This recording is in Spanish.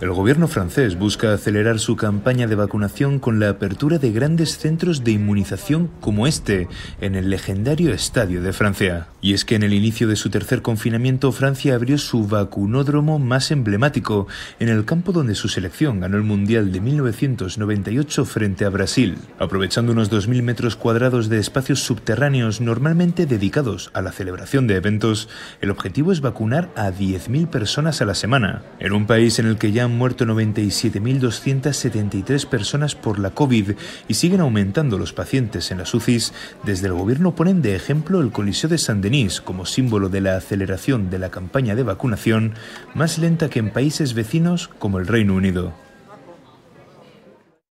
El gobierno francés busca acelerar su campaña de vacunación con la apertura de grandes centros de inmunización como este en el legendario Estadio de Francia. Y es que en el inicio de su tercer confinamiento Francia abrió su vacunódromo más emblemático en el campo donde su selección ganó el Mundial de 1998 frente a Brasil, aprovechando unos 2.000 metros cuadrados de espacios subterráneos normalmente dedicados a la celebración de eventos. El objetivo es vacunar a 10.000 personas a la semana, en un país en el que ya han muerto 97.273 personas por la COVID y siguen aumentando los pacientes en las UCIs, desde el gobierno ponen de ejemplo el Coliseo de San Denis como símbolo de la aceleración de la campaña de vacunación más lenta que en países vecinos como el Reino Unido.